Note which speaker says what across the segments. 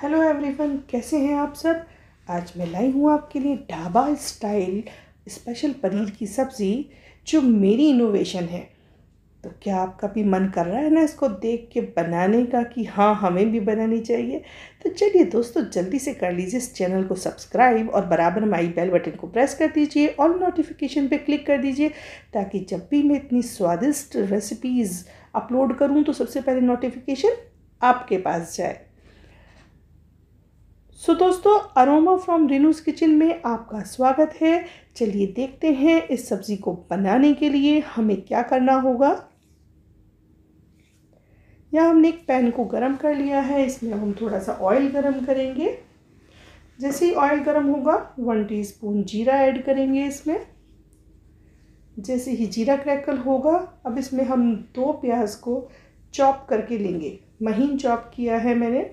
Speaker 1: hello everyone कैसे हैं आप सब आज मैं लाई हूँ आपके लिए ढाबा स्टाइल स्पेशल पनीर की सब्ज़ी जो मेरी इनोवेशन है तो क्या आपका भी मन कर रहा है ना इसको देख के बनाने का कि हाँ हमें भी बनानी चाहिए तो चलिए दोस्तों जल्दी से कर लीजिए इस चैनल को सब्सक्राइब और बराबर माई बेल बटन को प्रेस कर दीजिए और नोटिफिकेशन पे क्लिक कर दीजिए ताकि जब भी मैं इतनी स्वादिष्ट रेसिपीज़ अपलोड करूँ तो सबसे पहले नोटिफिकेशन आपके पास जाए सो so, दोस्तों अरोमा फ्रॉम रिनूस किचन में आपका स्वागत है चलिए देखते हैं इस सब्ज़ी को बनाने के लिए हमें क्या करना होगा यह हमने एक पैन को गरम कर लिया है इसमें हम थोड़ा सा ऑयल गरम करेंगे जैसे ही ऑयल गरम होगा वन टीस्पून जीरा ऐड करेंगे इसमें जैसे ही जीरा क्रैकल होगा अब इसमें हम दो प्याज को चॉप करके लेंगे महीन चॉप किया है मैंने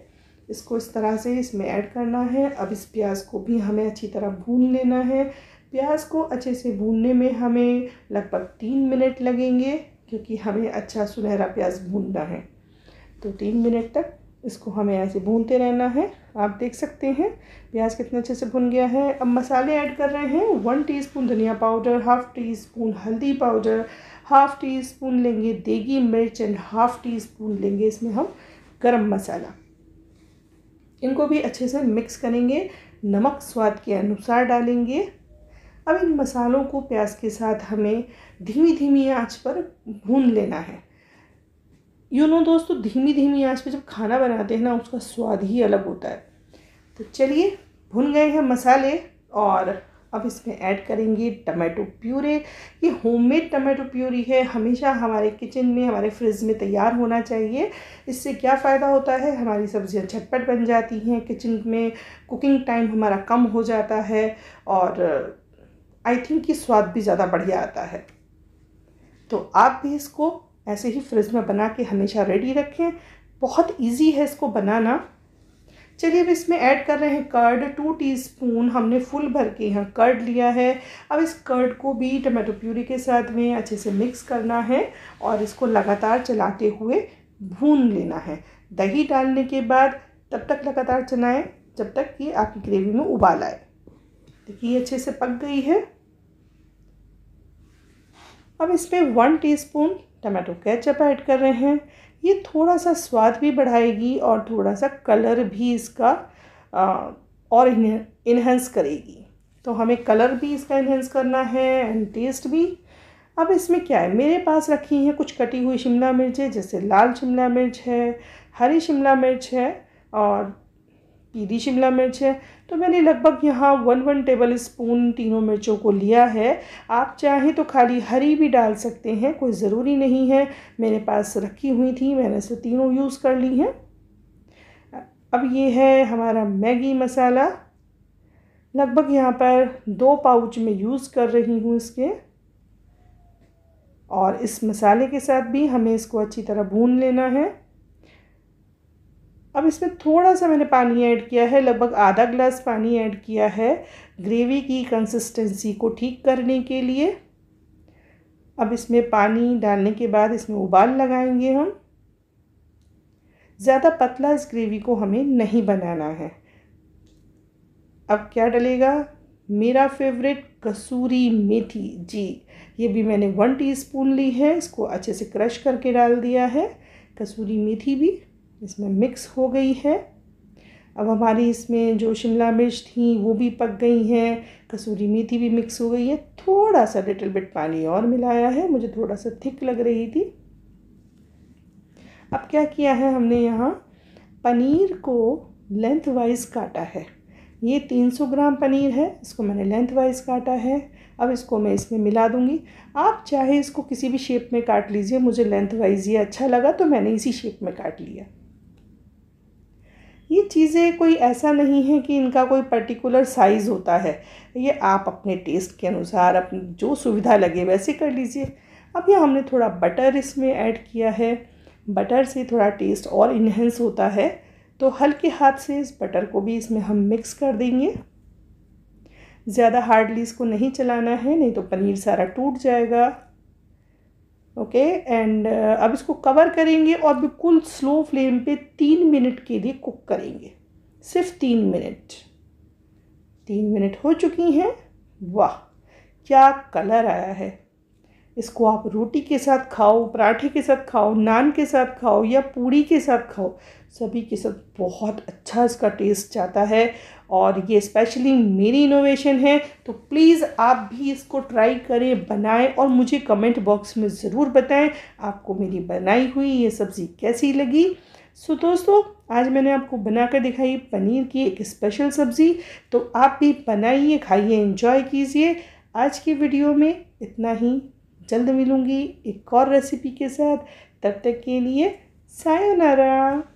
Speaker 1: इसको इस तरह से इसमें ऐड करना है अब इस प्याज को भी हमें अच्छी तरह भून लेना है प्याज को अच्छे से भूनने में हमें लगभग तीन मिनट लगेंगे क्योंकि हमें अच्छा सुनहरा प्याज भूनना है तो तीन मिनट तक इसको हमें ऐसे भूनते रहना है आप देख सकते हैं प्याज कितने अच्छे से भुन गया है अब मसाले ऐड कर रहे हैं वन टीस्पून धनिया पाउडर हाफ़ टी स्पून हल्दी पाउडर हाफ़ टी स्पून लेंगे देगी मिर्च एंड हाफ़ टी स्पून लेंगे इसमें हम गरम मसाला इनको भी अच्छे से मिक्स करेंगे नमक स्वाद के अनुसार डालेंगे अब इन मसालों को प्याज के साथ हमें धीमी धीमी आंच पर भून लेना है यू नो दोस्तों धीमी धीमी आंच पर जब खाना बनाते हैं ना उसका स्वाद ही अलग होता है तो चलिए भुन गए हैं मसाले और अब इसमें ऐड करेंगे टमाटो प्यूरे ये होममेड टमाटो प्यूरी है हमेशा हमारे किचन में हमारे फ्रिज में तैयार होना चाहिए इससे क्या फ़ायदा होता है हमारी सब्ज़ियाँ झटपट बन जाती हैं किचन में कुकिंग टाइम हमारा कम हो जाता है और आई uh, थिंक कि स्वाद भी ज़्यादा बढ़िया आता है तो आप भी इसको ऐसे ही फ्रिज में बना के हमेशा रेडी रखें बहुत ईजी है इसको बनाना चलिए अब इसमें ऐड कर रहे हैं कर्ड टू टीस्पून हमने फुल भर के यहाँ कर्ड लिया है अब इस कर्ड को भी टमाटो प्यूरी के साथ में अच्छे से मिक्स करना है और इसको लगातार चलाते हुए भून लेना है दही डालने के बाद तब तक लगातार चलाएं जब तक कि आपकी ग्रेवी में उबाल आए देखिए अच्छे से पक गई है अब इसमें one teaspoon tomato ketchup add कर रहे हैं ये थोड़ा सा स्वाद भी बढ़ाएगी और थोड़ा सा कलर भी इसका आ, और इन्हेंस करेगी तो हमें कलर भी इसका इन्हेंस करना है एंड टेस्ट भी अब इसमें क्या है मेरे पास रखी हैं कुछ कटी हुई शिमला मिर्च है जैसे लाल शिमला मिर्च है हरी शिमला मिर्च है और पीली शिमला मिर्च है तो मैंने लगभग यहाँ वन वन टेबल स्पून तीनों मिर्चों को लिया है आप चाहें तो खाली हरी भी डाल सकते हैं कोई ज़रूरी नहीं है मेरे पास रखी हुई थी मैंने इसे तीनों यूज़ कर ली हैं अब ये है हमारा मैगी मसाला लगभग यहाँ पर दो पाउच में यूज़ कर रही हूँ इसके और इस मसाले के साथ भी हमें इसको अच्छी तरह भून लेना है अब इसमें थोड़ा सा मैंने पानी ऐड किया है लगभग आधा ग्लास पानी ऐड किया है ग्रेवी की कंसिस्टेंसी को ठीक करने के लिए अब इसमें पानी डालने के बाद इसमें उबाल लगाएंगे हम ज़्यादा पतला इस ग्रेवी को हमें नहीं बनाना है अब क्या डलेगा मेरा फेवरेट कसूरी मेथी जी ये भी मैंने वन टीस्पून ली है इसको अच्छे से क्रश करके डाल दिया है कसूरी मेथी भी इसमें मिक्स हो गई है अब हमारी इसमें जो शिमला मिर्च थी वो भी पक गई हैं कसूरी मेथी भी मिक्स हो गई है थोड़ा सा लिटिल बिट पानी और मिलाया है मुझे थोड़ा सा थिक लग रही थी अब क्या किया है हमने यहाँ पनीर को लेंथ वाइज काटा है ये 300 ग्राम पनीर है इसको मैंने लेंथ वाइज काटा है अब इसको मैं इसमें मिला दूँगी आप चाहे इसको किसी भी शेप में काट लीजिए मुझे लेंथ वाइज ये अच्छा लगा तो मैंने इसी शेप में काट लिया ये चीज़ें कोई ऐसा नहीं है कि इनका कोई पर्टिकुलर साइज़ होता है ये आप अपने टेस्ट के अनुसार अपनी जो सुविधा लगे वैसे कर लीजिए अब यहाँ हमने थोड़ा बटर इसमें ऐड किया है बटर से थोड़ा टेस्ट और इन्हेंस होता है तो हल्के हाथ से इस बटर को भी इसमें हम मिक्स कर देंगे ज़्यादा हार्डली इसको नहीं चलाना है नहीं तो पनीर सारा टूट जाएगा ओके एंड uh, अब इसको कवर करेंगे और बिल्कुल स्लो फ्लेम पे तीन मिनट के लिए कुक करेंगे सिर्फ तीन मिनट तीन मिनट हो चुकी हैं वाह क्या कलर आया है इसको आप रोटी के साथ खाओ पराठे के साथ खाओ नान के साथ खाओ या पूड़ी के साथ खाओ सभी के साथ बहुत अच्छा इसका टेस्ट जाता है और ये स्पेशली मेरी इनोवेशन है तो प्लीज़ आप भी इसको ट्राई करें बनाएं और मुझे कमेंट बॉक्स में ज़रूर बताएं आपको मेरी बनाई हुई ये सब्ज़ी कैसी लगी सो so, दोस्तों आज मैंने आपको बनाकर दिखाई पनीर की एक स्पेशल सब्ज़ी तो आप भी बनाइए खाइए इन्जॉय कीजिए आज की वीडियो में इतना ही जल्द मिलूंगी एक और रेसिपी के साथ तब तक के लिए सायोनारा